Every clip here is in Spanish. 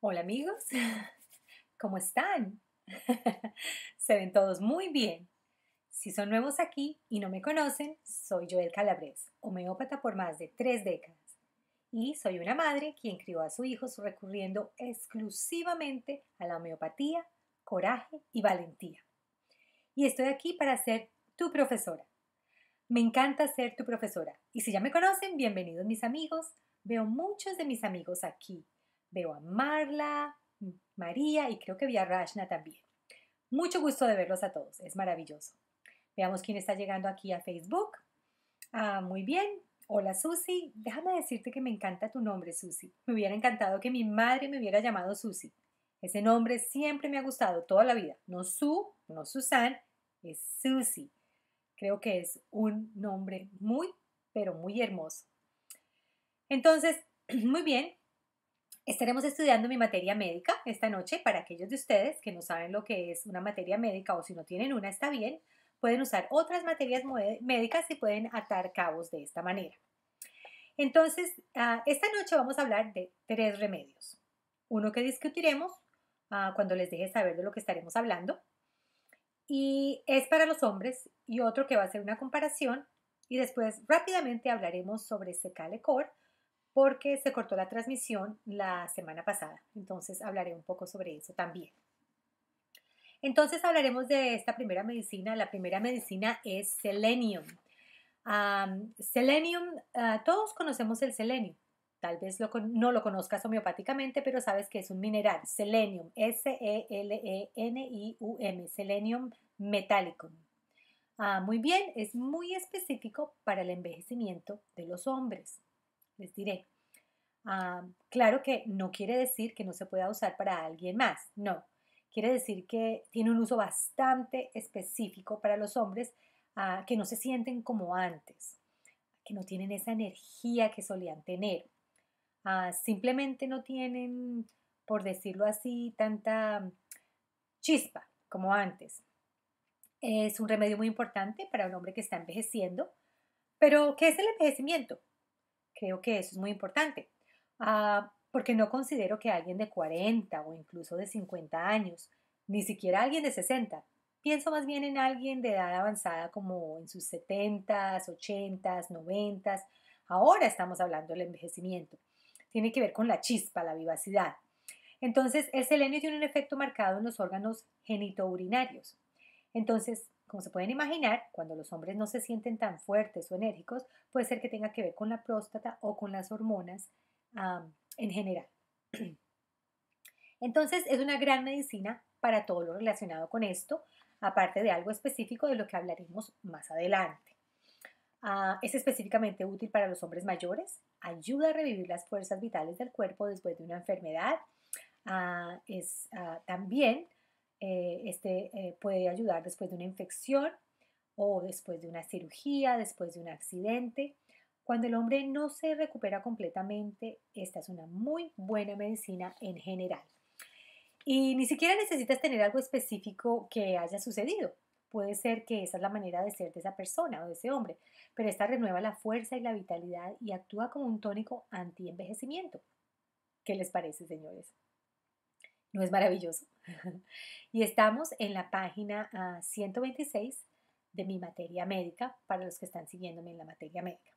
Hola amigos, ¿cómo están? Se ven todos muy bien. Si son nuevos aquí y no me conocen, soy Joel Calabres, homeópata por más de tres décadas. Y soy una madre quien crió a su hijo recurriendo exclusivamente a la homeopatía, coraje y valentía. Y estoy aquí para ser tu profesora. Me encanta ser tu profesora. Y si ya me conocen, bienvenidos mis amigos. Veo muchos de mis amigos aquí Veo a Marla, María y creo que vi a Rashna también. Mucho gusto de verlos a todos, es maravilloso. Veamos quién está llegando aquí a Facebook. Ah, muy bien. Hola Susi, déjame decirte que me encanta tu nombre Susi. Me hubiera encantado que mi madre me hubiera llamado Susi. Ese nombre siempre me ha gustado toda la vida. No Su, no Susan, es Susi. Creo que es un nombre muy, pero muy hermoso. Entonces, muy bien, Estaremos estudiando mi materia médica esta noche. Para aquellos de ustedes que no saben lo que es una materia médica o si no tienen una, está bien. Pueden usar otras materias médicas y pueden atar cabos de esta manera. Entonces, ah, esta noche vamos a hablar de tres remedios. Uno que discutiremos ah, cuando les deje saber de lo que estaremos hablando. Y es para los hombres y otro que va a ser una comparación. Y después rápidamente hablaremos sobre Secalecor porque se cortó la transmisión la semana pasada. Entonces hablaré un poco sobre eso también. Entonces hablaremos de esta primera medicina. La primera medicina es selenium. selenium, ah, todos conocemos el selenium. Tal vez no lo conozcas homeopáticamente, pero sabes que es un mineral, selenium, S-E-L-E-N-I-U-M, selenium metálico. Ah, muy bien, es muy específico para el envejecimiento de los hombres les diré. Ah, claro que no quiere decir que no se pueda usar para alguien más, no. Quiere decir que tiene un uso bastante específico para los hombres ah, que no se sienten como antes, que no tienen esa energía que solían tener. Ah, simplemente no tienen, por decirlo así, tanta chispa como antes. Es un remedio muy importante para un hombre que está envejeciendo. Pero, ¿qué es el envejecimiento? Creo que eso es muy importante, ah, porque no considero que alguien de 40 o incluso de 50 años, ni siquiera alguien de 60, pienso más bien en alguien de edad avanzada como en sus 70s, 80s, 90s. Ahora estamos hablando del envejecimiento. Tiene que ver con la chispa, la vivacidad. Entonces, el selenio tiene un efecto marcado en los órganos genitourinarios. Entonces, como se pueden imaginar, cuando los hombres no se sienten tan fuertes o enérgicos, puede ser que tenga que ver con la próstata o con las hormonas en general. Entonces es una gran medicina para todo lo relacionado con esto, aparte de algo específico de lo que hablaremos más adelante. Ah, es específicamente útil para los hombres mayores, ayuda a revivir las fuerzas vitales del cuerpo después de una enfermedad, ah, es ah, también eh, este eh, puede ayudar después de una infección o después de una cirugía, después de un accidente. Cuando el hombre no se recupera completamente, esta es una muy buena medicina en general. Y ni siquiera necesitas tener algo específico que haya sucedido. Puede ser que esa es la manera de ser de esa persona o de ese hombre, pero esta renueva la fuerza y la vitalidad y actúa como un tónico anti-envejecimiento. ¿Qué les parece, señores? ¿No es maravilloso? y estamos en la página 126 ah, de mi materia médica, para los que están siguiéndome en la materia médica.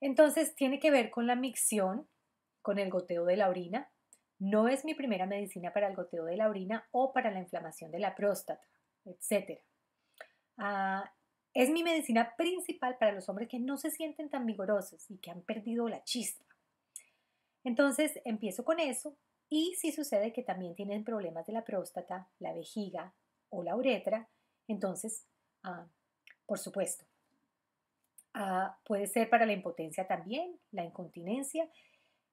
Entonces, tiene que ver con la micción, con el goteo de la orina. No es mi primera medicina para el goteo de la orina o para la inflamación de la próstata, etc. Ah, es mi medicina principal para los hombres que no se sienten tan vigorosos y que han perdido la chispa. Entonces, empiezo con eso, y si sucede que también tienen problemas de la próstata, la vejiga o la uretra, entonces, ah, por supuesto, ah, puede ser para la impotencia también, la incontinencia.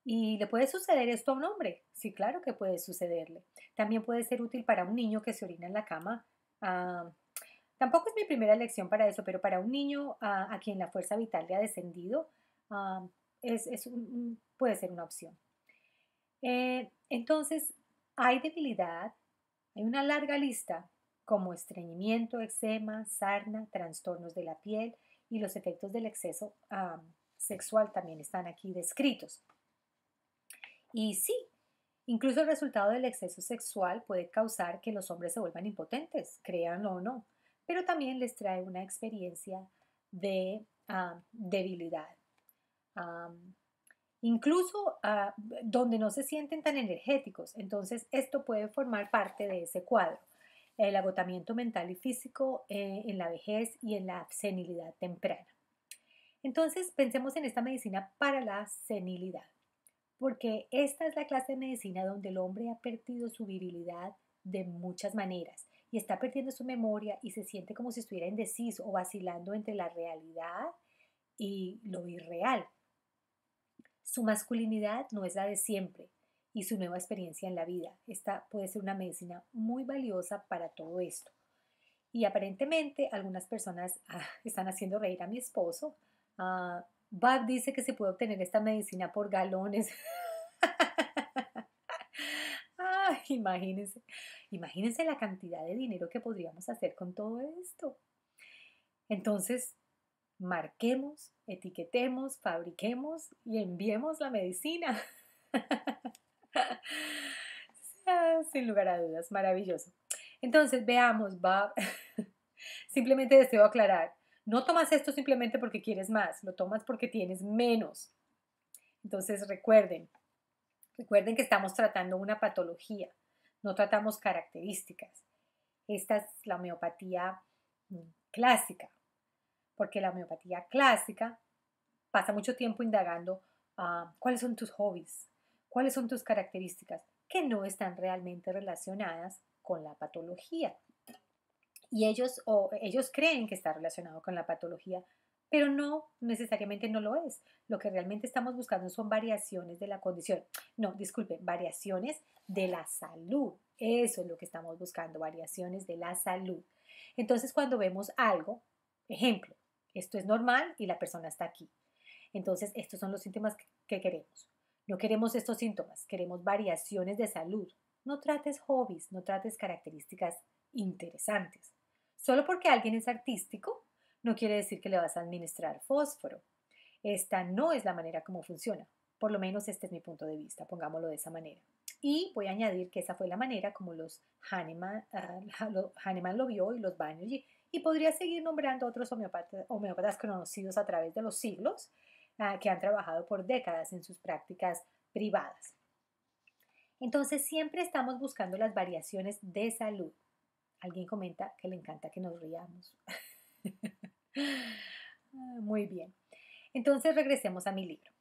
Y le puede suceder esto a un hombre. Sí, claro que puede sucederle. También puede ser útil para un niño que se orina en la cama. Ah, tampoco es mi primera lección para eso, pero para un niño a, quien la fuerza vital le ha descendido, es, puede ser una opción. Eh, entonces, hay debilidad, hay una larga lista como estreñimiento, eczema, sarna, trastornos de la piel y los efectos del exceso sexual también están aquí descritos. Y sí, incluso el resultado del exceso sexual puede causar que los hombres se vuelvan impotentes, créanlo o no, pero también les trae una experiencia de debilidad incluso ah, donde no se sienten tan energéticos. Entonces, esto puede formar parte de ese cuadro. El agotamiento mental y físico eh, en la vejez y en la senilidad temprana. Entonces, pensemos en esta medicina para la senilidad, porque esta es la clase de medicina donde el hombre ha perdido su virilidad de muchas maneras y está perdiendo su memoria y se siente como si estuviera indeciso o vacilando entre la realidad y lo irreal. Su masculinidad no es la de siempre y su nueva experiencia en la vida. Esta puede ser una medicina muy valiosa para todo esto. Y aparentemente algunas personas ah, están haciendo reír a mi esposo. Ah, Bob dice que se puede obtener esta medicina por galones. imagínense, imagínense la cantidad de dinero que podríamos hacer con todo esto. Entonces, marquemos, etiquetemos, fabriquemos y enviemos la medicina. Ah, sin lugar a dudas, maravilloso. Entonces, veamos, Bob, simplemente deseo aclarar, no tomas esto simplemente porque quieres más, lo tomas porque tienes menos. Entonces, recuerden, recuerden que estamos tratando una patología, no tratamos características. Esta es la homeopatía mm, clásica, porque la homeopatía clásica pasa mucho tiempo indagando ah, cuáles son tus hobbies, cuáles son tus características que no están realmente relacionadas con la patología. Y ellos, ellos creen que está relacionado con la patología, pero no necesariamente no lo es. Lo que realmente estamos buscando son variaciones de la condición. No, disculpen, variaciones de la salud. Eso es lo que estamos buscando, variaciones de la salud. Entonces, cuando vemos algo, ejemplo, esto es normal y la persona está aquí. Entonces, estos son los síntomas que queremos. No queremos estos síntomas, queremos variaciones de salud. No trates hobbies, no trates características interesantes. Solo porque alguien es artístico, no quiere decir que le vas a administrar fósforo. Esta no es la manera como funciona. Por lo menos este es mi punto de vista, pongámoslo de esa manera. Y voy a añadir que esa fue la manera como los Hahnemann, ah, lo vio y los Banerjee y podría seguir nombrando otros homeópatas, conocidos a través de los siglos ah, que han trabajado por décadas en sus prácticas privadas. Entonces siempre estamos buscando las variaciones de salud. Alguien comenta que le encanta que nos riamos. Muy bien. Entonces regresemos a mi libro.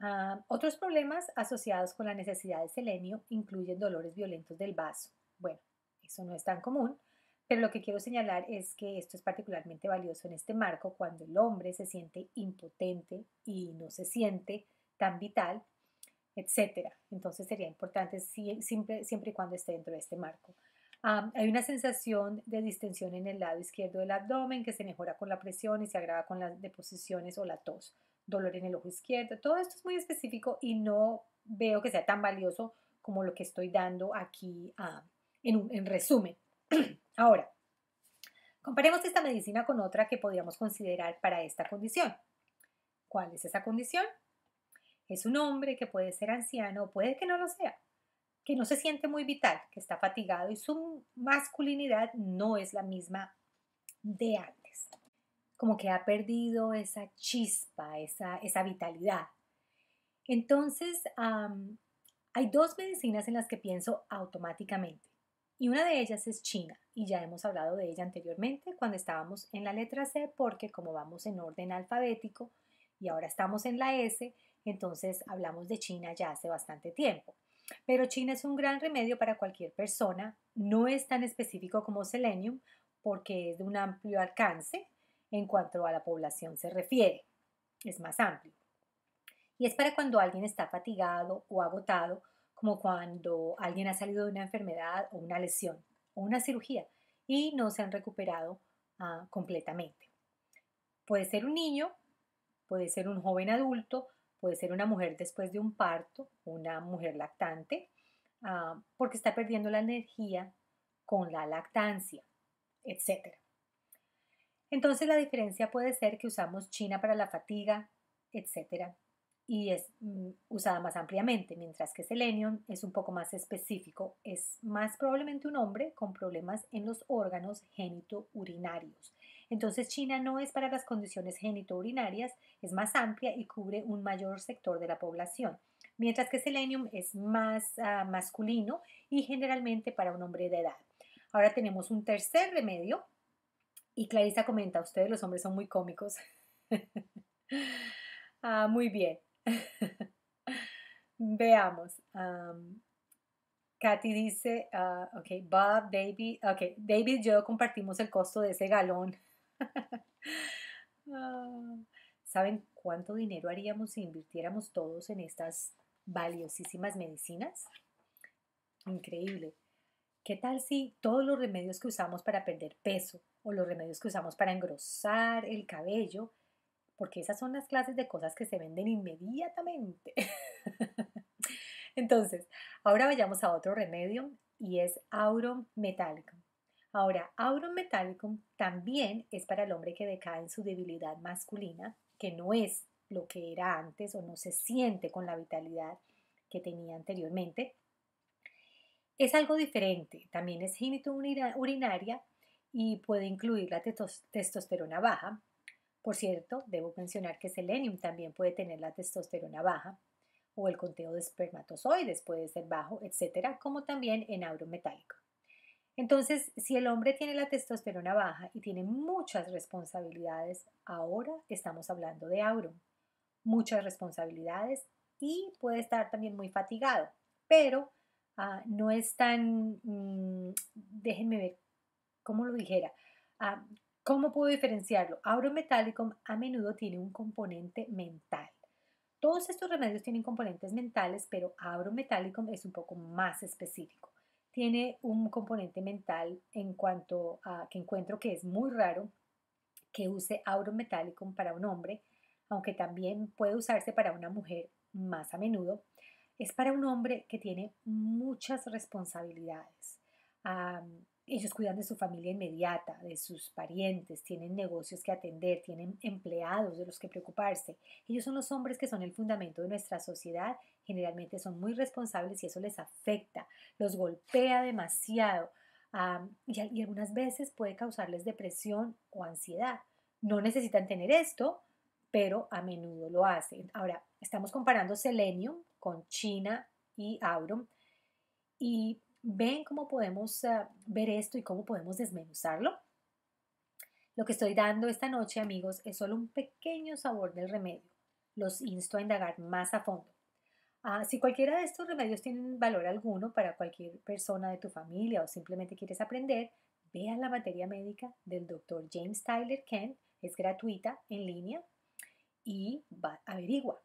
Ah, otros problemas asociados con la necesidad de selenio incluyen dolores violentos del vaso. Bueno, eso no es tan común, pero lo que quiero señalar es que esto es particularmente valioso en este marco cuando el hombre se siente impotente y no se siente tan vital, etc. Entonces sería importante siempre, y cuando esté dentro de este marco. hay una sensación de distensión en el lado izquierdo del abdomen que se mejora con la presión y se agrava con las deposiciones o la tos, dolor en el ojo izquierdo. Todo esto es muy específico y no veo que sea tan valioso como lo que estoy dando aquí en resumen. Ahora, comparemos esta medicina con otra que podríamos considerar para esta condición. ¿Cuál es esa condición? Es un hombre que puede ser anciano puede que no lo sea, que no se siente muy vital, que está fatigado y su masculinidad no es la misma de antes. Como que ha perdido esa chispa, esa, vitalidad. Entonces, hay dos medicinas en las que pienso automáticamente. Y una de ellas es China, y ya hemos hablado de ella anteriormente cuando estábamos en la letra C, porque como vamos en orden alfabético y ahora estamos en la S, entonces hablamos de China ya hace bastante tiempo. Pero China es un gran remedio para cualquier persona, no es tan específico como Selenium porque es de un amplio alcance en cuanto a la población se refiere, es más amplio. Y es para cuando alguien está fatigado o agotado como cuando alguien ha salido de una enfermedad o una lesión o una cirugía y no se han recuperado ah, completamente. Puede ser un niño, puede ser un joven adulto, puede ser una mujer después de un parto, una mujer lactante, ah, porque está perdiendo la energía con la lactancia, etc. Entonces la diferencia puede ser que usamos China para la fatiga, etcétera, y es mm, usada más ampliamente, mientras que selenium es un poco más específico. Es más probablemente un hombre con problemas en los órganos genitourinarios. Entonces China no es para las condiciones genitourinarias, es más amplia y cubre un mayor sector de la población, mientras que selenium es más ah, masculino y generalmente para un hombre de edad. Ahora tenemos un tercer remedio y Clarisa comenta, ustedes los hombres son muy cómicos. Ah, muy bien. Veamos. Katy dice, ah, ok, Bob, Baby ok, Baby y yo compartimos el costo de ese galón. Ah, ¿Saben cuánto dinero haríamos si invirtiéramos todos en estas valiosísimas medicinas? Increíble. ¿Qué tal si todos los remedios que usamos para perder peso o los remedios que usamos para engrosar el cabello porque esas son las clases de cosas que se venden inmediatamente. Entonces, ahora vayamos a otro remedio y es Aurum Metallicum. Ahora, Aurum Metallicum también es para el hombre que decae en su debilidad masculina, que no es lo que era antes o no se siente con la vitalidad que tenía anteriormente. Es algo diferente, también es gínito urinaria y puede incluir la testosterona baja, por cierto, debo mencionar que Selenium también puede tener la testosterona baja o el conteo de espermatozoides puede ser bajo, etcétera, como también en metálico. Entonces, si el hombre tiene la testosterona baja y tiene muchas responsabilidades, ahora estamos hablando de aurum. Muchas responsabilidades y puede estar también muy fatigado, pero ah, no es tan, mm, déjenme ver cómo lo dijera, ah, ¿Cómo puedo diferenciarlo? Auron Metallicum a menudo tiene un componente mental. Todos estos remedios tienen componentes mentales, pero Auron Metallicum es un poco más específico. Tiene un componente mental en cuanto a que encuentro que es muy raro que use Auron Metallicum para un hombre, aunque también puede usarse para una mujer más a menudo. Es para un hombre que tiene muchas responsabilidades. Ellos cuidan de su familia inmediata, de sus parientes, tienen negocios que atender, tienen empleados de los que preocuparse. Ellos son los hombres que son el fundamento de nuestra sociedad, generalmente son muy responsables y eso les afecta, los golpea demasiado y, y algunas veces puede causarles depresión o ansiedad. No necesitan tener esto, pero a menudo lo hacen. Ahora, estamos comparando Selenium con China y Aurum y ¿Ven cómo podemos eh, ver esto y cómo podemos desmenuzarlo? Lo que estoy dando esta noche, amigos, es solo un pequeño sabor del remedio. Los insto a indagar más a fondo. Ah, si cualquiera de estos remedios tiene valor alguno para cualquier persona de tu familia o simplemente quieres aprender, vea la materia médica del doctor James Tyler Kent. Es gratuita en línea y va, averigua.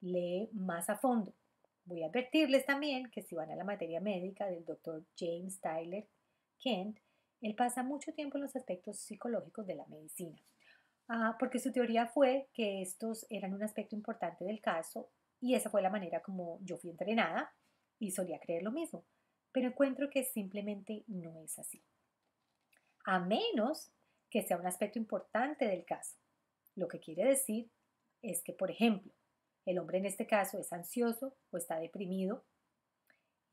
Lee más a fondo. Voy a advertirles también que si van a la materia médica del doctor James Tyler Kent, él pasa mucho tiempo en los aspectos psicológicos de la medicina, ah, porque su teoría fue que estos eran un aspecto importante del caso y esa fue la manera como yo fui entrenada y solía creer lo mismo, pero encuentro que simplemente no es así. A menos que sea un aspecto importante del caso, lo que quiere decir es que, por ejemplo, el hombre en este caso es ansioso o está deprimido.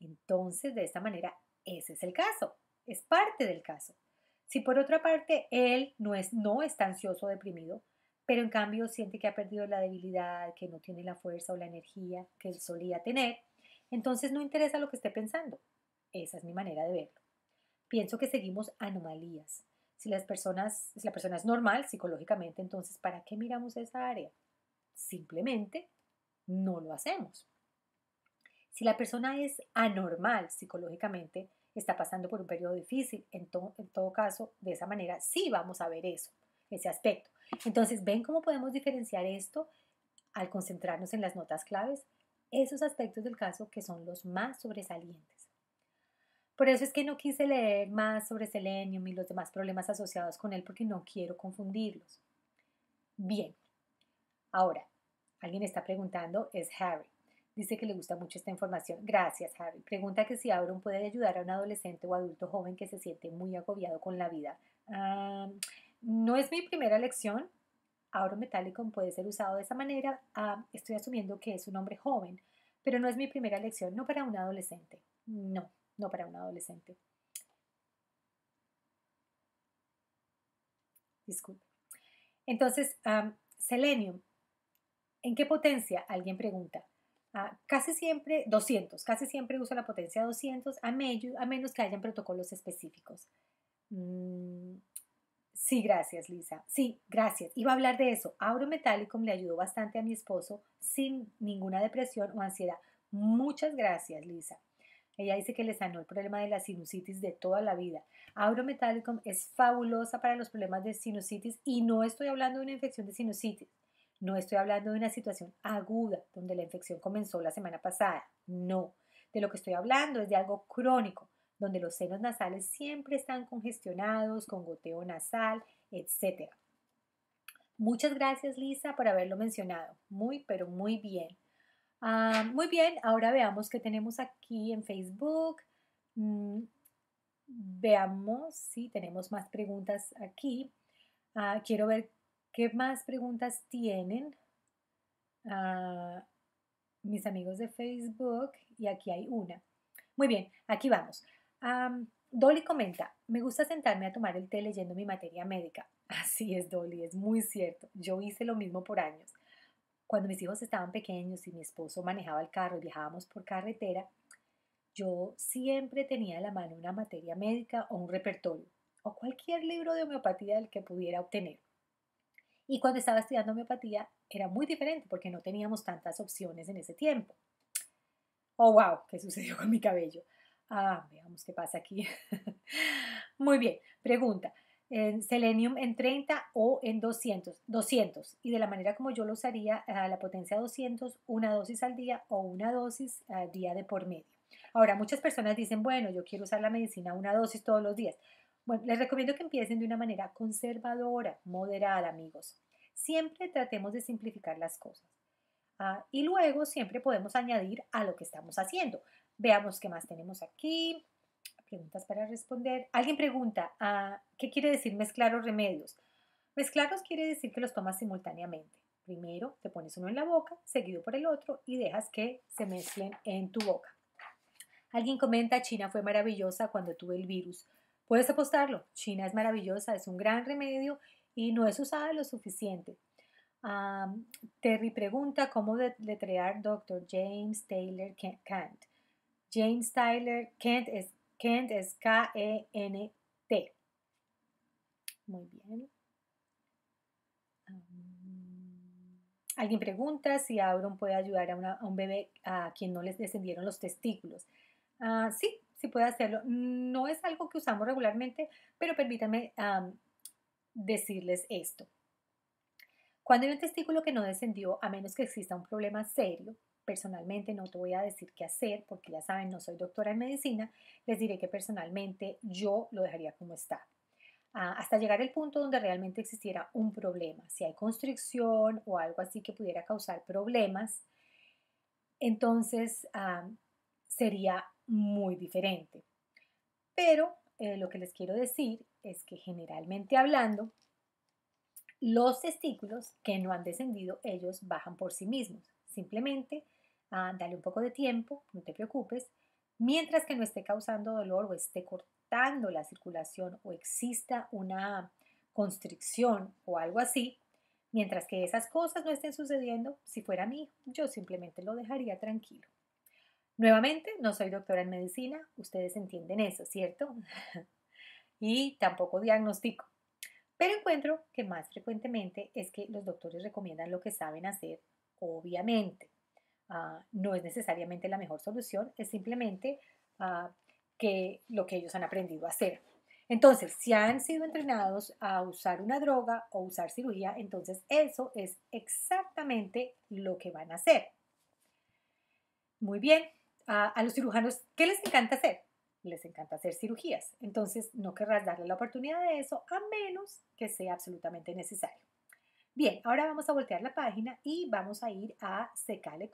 Entonces, de esta manera, ese es el caso, es parte del caso. Si por otra parte él no, es, no está ansioso o deprimido, pero en cambio siente que ha perdido la debilidad, que no tiene la fuerza o la energía que solía tener, entonces no interesa lo que esté pensando. Esa es mi manera de verlo. Pienso que seguimos anomalías. Si, las personas, si la persona es normal psicológicamente, entonces ¿para qué miramos esa área? Simplemente no lo hacemos. Si la persona es anormal psicológicamente, está pasando por un periodo difícil, en, todo caso, de esa manera sí vamos a ver eso, ese aspecto. Entonces, ¿ven cómo podemos diferenciar esto al concentrarnos en las notas claves? Esos aspectos del caso que son los más sobresalientes. Por eso es que no quise leer más sobre Selenium y los demás problemas asociados con él porque no quiero confundirlos. Bien, ahora, Alguien está preguntando, es Harry. Dice que le gusta mucho esta información. Gracias, Harry. Pregunta que si Auron puede ayudar a un adolescente o adulto joven que se siente muy agobiado con la vida. no es mi primera lección. Auron Metallicum puede ser usado de esa manera. estoy asumiendo que es un hombre joven, pero no es mi primera lección. No para un adolescente. No, no para un adolescente. Disculpe. Entonces, selenium ¿En qué potencia? Alguien pregunta. casi siempre 200, casi siempre uso la potencia 200 a, menos que hayan protocolos específicos. Mm, sí, gracias, Lisa. Sí, gracias. Iba a hablar de eso. Auro le ayudó bastante a mi esposo sin ninguna depresión o ansiedad. Muchas gracias, Lisa. Ella dice que le sanó el problema de la sinusitis de toda la vida. Auro es fabulosa para los problemas de sinusitis y no estoy hablando de una infección de sinusitis. No estoy hablando de una situación aguda donde la infección comenzó la semana pasada, no. De lo que estoy hablando es de algo crónico, donde los senos nasales siempre están congestionados, con goteo nasal, etc. Muchas gracias Lisa por haberlo mencionado. Muy, pero muy bien. Ah, muy bien, ahora veamos qué tenemos aquí en Facebook. Mm, veamos si tenemos más preguntas aquí. Ah, quiero ver ¿Qué más preguntas tienen ah, mis amigos de Facebook? Y aquí hay una. Muy bien, aquí vamos. Dolly comenta, me gusta sentarme a tomar el té leyendo mi materia médica. Así es, Dolly, es muy cierto. Yo hice lo mismo por años. Cuando mis hijos estaban pequeños y mi esposo manejaba el carro y viajábamos por carretera, yo siempre tenía a la mano una materia médica o un repertorio o cualquier libro de homeopatía del que pudiera obtener. Y cuando estaba estudiando homeopatía era muy diferente porque no teníamos tantas opciones en ese tiempo. Oh, wow, ¿qué sucedió con mi cabello? Ah, veamos qué pasa aquí. muy bien, pregunta. En selenium en 30 o en 200, 200. Y de la manera como yo lo usaría, a ah, la potencia 200, una dosis al día o una dosis al día de por medio. Ahora, muchas personas dicen, bueno, yo quiero usar la medicina una dosis todos los días. Bueno, les recomiendo que empiecen de una manera conservadora, moderada, amigos. Siempre tratemos de simplificar las cosas. Ah, y luego siempre podemos añadir a lo que estamos haciendo. Veamos qué más tenemos aquí. Preguntas para responder. Alguien pregunta, ah, ¿qué quiere decir mezclar los remedios? Mezclarlos quiere decir que los tomas simultáneamente. Primero te pones uno en la boca, seguido por el otro y dejas que se mezclen en tu boca. Alguien comenta, China fue maravillosa cuando tuve el virus. Puedes apostarlo, China es maravillosa, es un gran remedio y no es usada lo suficiente. Terry pregunta cómo letrear Dr. James Taylor Kent. James Taylor Kent es Kent es K-E-N-T. Muy bien. alguien pregunta si Auron puede ayudar a, un bebé a quien no les descendieron los testículos. Ah, sí, si puede hacerlo. No es algo que usamos regularmente, pero permítanme decirles esto. Cuando hay un testículo que no descendió, a menos que exista un problema serio, personalmente no te voy a decir qué hacer, porque ya saben, no soy doctora en medicina, les diré que personalmente yo lo dejaría como está. Ah, hasta llegar al punto donde realmente existiera un problema, si hay constricción o algo así que pudiera causar problemas, entonces sería muy diferente. Pero eh, lo que les quiero decir es que generalmente hablando, los testículos que no han descendido, ellos bajan por sí mismos. Simplemente ah, dale un poco de tiempo, no te preocupes, mientras que no esté causando dolor o esté cortando la circulación o exista una constricción o algo así, mientras que esas cosas no estén sucediendo, si fuera mi hijo, yo simplemente lo dejaría tranquilo. Nuevamente, no soy doctora en medicina, ustedes entienden eso, ¿cierto? y tampoco diagnostico. Pero encuentro que más frecuentemente es que los doctores recomiendan lo que saben hacer, obviamente. Ah, no es necesariamente la mejor solución, es simplemente ah, que lo que ellos han aprendido a hacer. Entonces, si han sido entrenados a usar una droga o usar cirugía, entonces eso es exactamente lo que van a hacer. Muy bien, a, los cirujanos, ¿qué les encanta hacer? Les encanta hacer cirugías. Entonces, no querrás darle la oportunidad de eso a menos que sea absolutamente necesario. Bien, ahora vamos a voltear la página y vamos a ir a Secale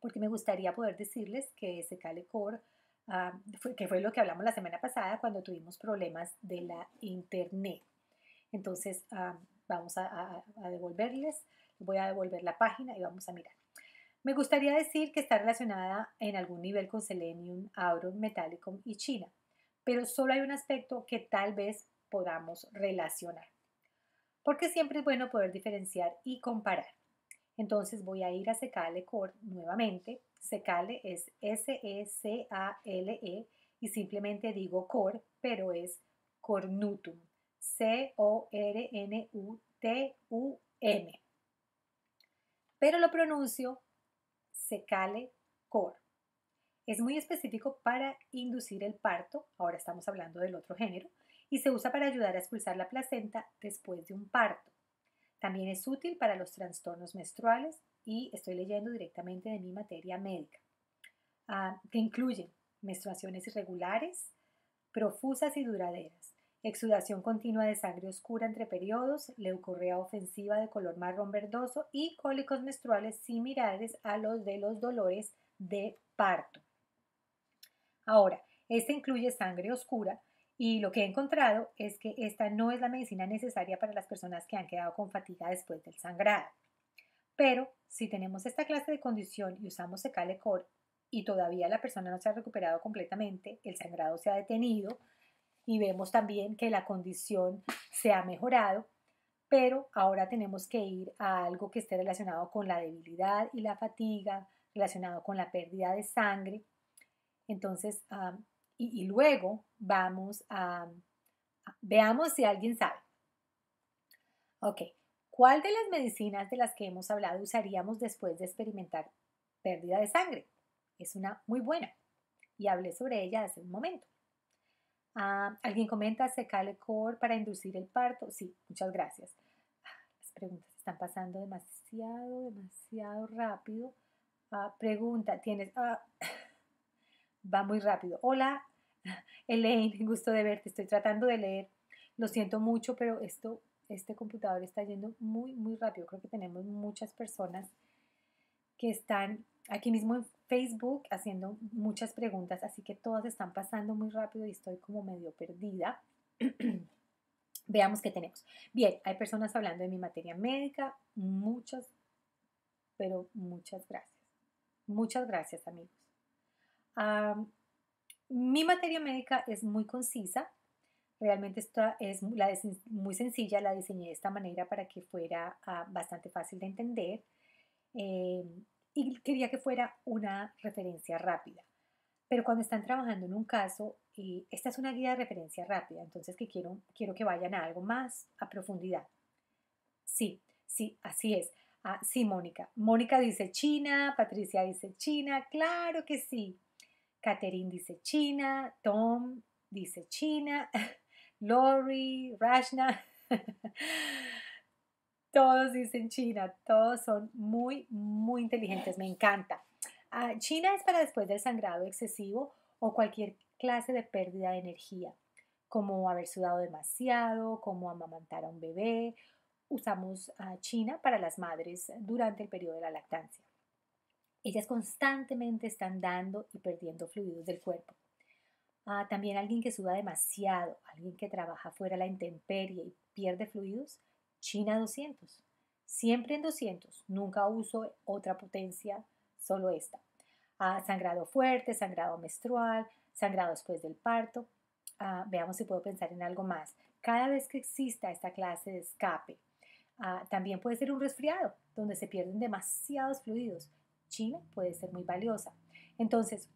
porque me gustaría poder decirles que Secale Core, ah, fue, que fue lo que hablamos la semana pasada cuando tuvimos problemas de la internet. Entonces, ah, vamos a devolverles, voy a devolver la página y vamos a mirar. Me gustaría decir que está relacionada en algún nivel con Selenium, Auron, Metallicum y China, pero solo hay un aspecto que tal vez podamos relacionar. Porque siempre es bueno poder diferenciar y comparar. Entonces voy a ir a Secale Core nuevamente. Secale es S-E-C-A-L-E e y simplemente digo Core, pero es Cornutum. C-O-R-N-U-T-U-M. Pero lo pronuncio Secale Core. Es muy específico para inducir el parto, ahora estamos hablando del otro género, y se usa para ayudar a expulsar la placenta después de un parto. También es útil para los trastornos menstruales y estoy leyendo directamente de mi materia médica, ah, que incluyen menstruaciones irregulares, profusas y duraderas, exudación continua de sangre oscura entre periodos, leucorrea ofensiva de color marrón verdoso y cólicos menstruales similares a los de los dolores de parto. Ahora, este incluye sangre oscura y lo que he encontrado es que esta no es la medicina necesaria para las personas que han quedado con fatiga después del sangrado. Pero si tenemos esta clase de condición y usamos Secalecor y todavía la persona no se ha recuperado completamente, el sangrado se ha detenido, y vemos también que la condición se ha mejorado, pero ahora tenemos que ir a algo que esté relacionado con la debilidad y la fatiga, relacionado con la pérdida de sangre. Entonces, y, luego vamos a, a, veamos si alguien sabe. Ok, ¿cuál de las medicinas de las que hemos hablado usaríamos después de experimentar pérdida de sangre? Es una muy buena y hablé sobre ella hace un momento. Ah, ¿Alguien comenta? ¿Se cale core para inducir el parto? Sí, muchas gracias. Ah, las preguntas están pasando demasiado, demasiado rápido. Ah, pregunta, tienes... va muy rápido. Hola, Elaine, gusto de verte. Estoy tratando de leer. Lo siento mucho, pero esto, este computador está yendo muy, muy rápido. Creo que tenemos muchas personas que están aquí mismo en... Facebook haciendo muchas preguntas, así que todas están pasando muy rápido y estoy como medio perdida. Veamos qué tenemos. Bien, hay personas hablando de mi materia médica, muchas, pero muchas gracias. Muchas gracias, amigos. mi materia médica es muy concisa. Realmente esto es muy sencilla, la diseñé de esta manera para que fuera ah, bastante fácil de entender. Em, y quería que fuera una referencia rápida. Pero cuando están trabajando en un caso, y eh, esta es una guía de referencia rápida, entonces que quiero, quiero que vayan a algo más a profundidad. Sí, sí, así es. así ah, sí, Mónica. Mónica dice China, Patricia dice China, claro que sí. Catherine dice China, Tom dice China, Lori, Rashna. todos dicen China, todos son muy, muy inteligentes, me encanta. Ah, China es para después del sangrado excesivo o cualquier clase de pérdida de energía, como haber sudado demasiado, como amamantar a un bebé. Usamos China para las madres durante el periodo de la lactancia. Ellas constantemente están dando y perdiendo fluidos del cuerpo. Ah, también alguien que suda demasiado, alguien que trabaja fuera la intemperie y pierde fluidos, China 200. Siempre en 200, nunca uso otra potencia, solo esta. Ah, sangrado fuerte, sangrado menstrual, sangrado después del parto. Ah, veamos si puedo pensar en algo más. Cada vez que exista esta clase de escape, ah, también puede ser un resfriado, donde se pierden demasiados fluidos. China puede ser muy valiosa. Entonces,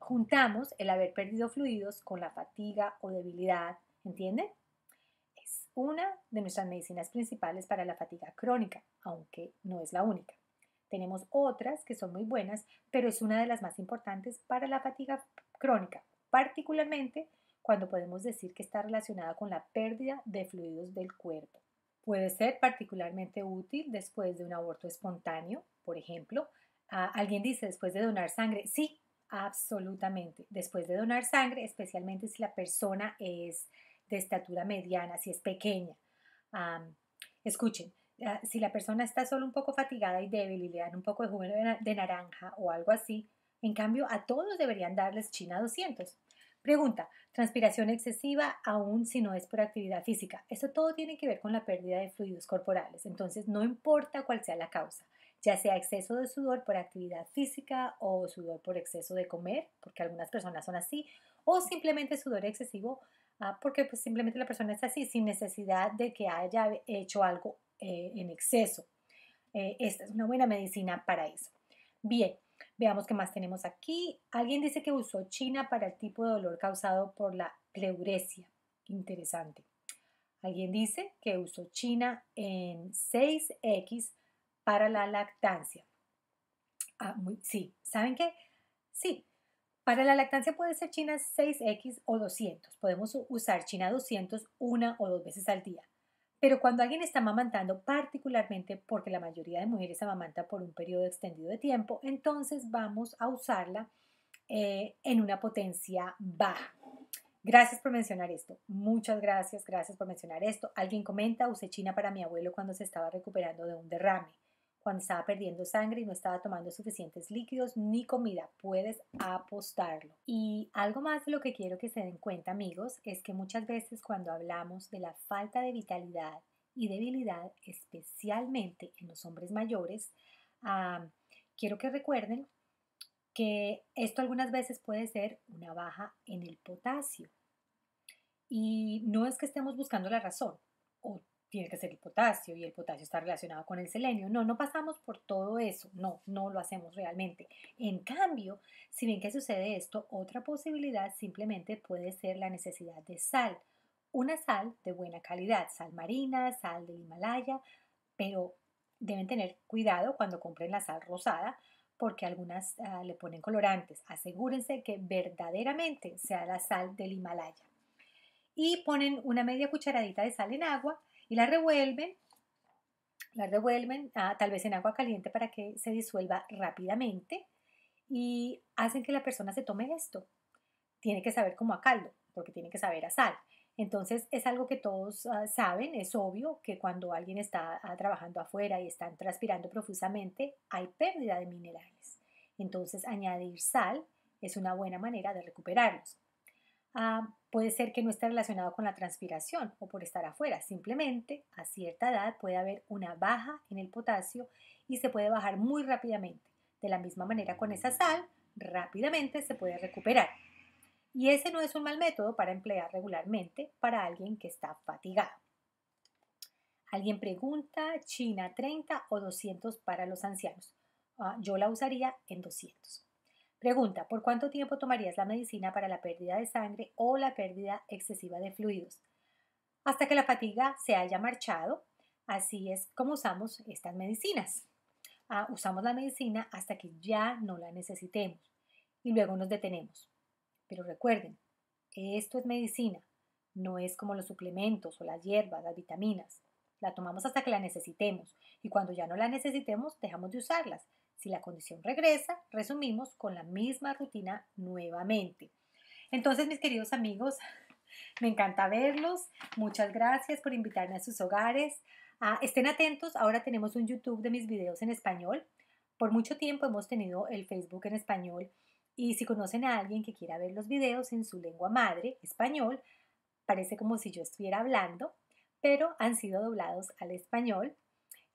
juntamos el haber perdido fluidos con la fatiga o debilidad, ¿entienden? una de nuestras medicinas principales para la fatiga crónica, aunque no es la única. Tenemos otras que son muy buenas, pero es una de las más importantes para la fatiga crónica, particularmente cuando podemos decir que está relacionada con la pérdida de fluidos del cuerpo. Puede ser particularmente útil después de un aborto espontáneo, por ejemplo. Ah, alguien dice después de donar sangre. Sí, absolutamente. Después de donar sangre, especialmente si la persona es de estatura mediana, si es pequeña. escuchen, ah, si la persona está solo un poco fatigada y débil y le dan un poco de jugo de naranja o algo así, en cambio a todos deberían darles China 200. Pregunta, transpiración excesiva aún si no es por actividad física. esto todo tiene que ver con la pérdida de fluidos corporales, entonces no importa cuál sea la causa, ya sea exceso de sudor por actividad física o sudor por exceso de comer, porque algunas personas son así, o simplemente sudor excesivo Ah, porque pues, simplemente la persona es así, sin necesidad de que haya hecho algo eh, en exceso. Eh, esta es una buena medicina para eso. Bien, veamos qué más tenemos aquí. Alguien dice que usó china para el tipo de dolor causado por la pleuresia. Interesante. Alguien dice que usó china en 6X para la lactancia. Ah, sí, ¿saben qué? Sí, para la lactancia puede ser China 6X o 200. Podemos usar China 200 una o dos veces al día. Pero cuando alguien está amamantando, particularmente porque la mayoría de mujeres amamanta por un periodo extendido de tiempo, entonces vamos a usarla eh, en una potencia baja. Gracias por mencionar esto. Muchas gracias, gracias por mencionar esto. Alguien comenta, usé China para mi abuelo cuando se estaba recuperando de un derrame cuando estaba perdiendo sangre y no estaba tomando suficientes líquidos ni comida. Puedes apostarlo. Y algo más de lo que quiero que se den cuenta amigos es que muchas veces cuando hablamos de la falta de vitalidad y debilidad, especialmente en los hombres mayores, ah, quiero que recuerden que esto algunas veces puede ser una baja en el potasio. Y no es que estemos buscando la razón, o tiene que ser el potasio y el potasio está relacionado con el selenio. No, no pasamos por todo eso, no, no lo hacemos realmente. En cambio, si bien que sucede esto, otra posibilidad simplemente puede ser la necesidad de sal, una sal de buena calidad, sal marina, sal del Himalaya, pero deben tener cuidado cuando compren la sal rosada porque algunas ah, le ponen colorantes. Asegúrense que verdaderamente sea la sal del Himalaya. Y ponen una media cucharadita de sal en agua y la revuelven, la revuelven ah, tal vez en agua caliente para que se disuelva rápidamente y hacen que la persona se tome esto. Tiene que saber como a caldo, porque tiene que saber a sal. Entonces es algo que todos ah, saben, es obvio que cuando alguien está ah, trabajando afuera y están transpirando profusamente, hay pérdida de minerales. Entonces añadir sal es una buena manera de recuperarlos. Ah, puede ser que no esté relacionado con la transpiración o por estar afuera. Simplemente a cierta edad puede haber una baja en el potasio y se puede bajar muy rápidamente. De la misma manera con esa sal, rápidamente se puede recuperar. Y ese no es un mal método para emplear regularmente para alguien que está fatigado. Alguien pregunta, China 30 o 200 para los ancianos. Ah, yo la usaría en 200. Pregunta, ¿por cuánto tiempo tomarías la medicina para la pérdida de sangre o la pérdida excesiva de fluidos? Hasta que la fatiga se haya marchado, así es como usamos estas medicinas. Ah, usamos la medicina hasta que ya no la necesitemos y luego nos detenemos. Pero recuerden, esto es medicina, no es como los suplementos o las hierbas, las vitaminas. La tomamos hasta que la necesitemos y cuando ya no la necesitemos dejamos de usarlas si la condición regresa, resumimos con la misma rutina nuevamente. Entonces, mis queridos amigos, me encanta verlos. Muchas gracias por invitarme a sus hogares. Ah, estén atentos, ahora tenemos un YouTube de mis videos en español. Por mucho tiempo hemos tenido el Facebook en español y si conocen a alguien que quiera ver los videos en su lengua madre, español, parece como si yo estuviera hablando, pero han sido doblados al español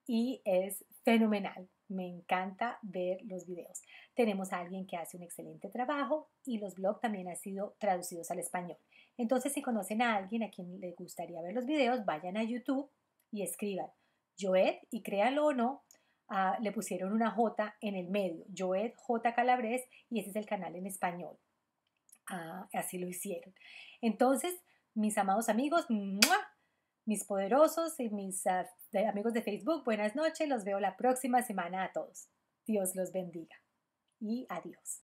y es fenomenal. Me encanta ver los videos. Tenemos a alguien que hace un excelente trabajo y los blogs también han sido traducidos al español. Entonces, si conocen a alguien a quien le gustaría ver los videos, vayan a YouTube y escriban Joed y créanlo o no, ah, le pusieron una J en el medio, Joed J Calabres y ese es el canal en español. Ah, así lo hicieron. Entonces, mis amados amigos, ¡muah! mis poderosos y mis ah, amigos de Facebook, buenas noches, los veo la próxima semana a todos. Dios los bendiga y adiós.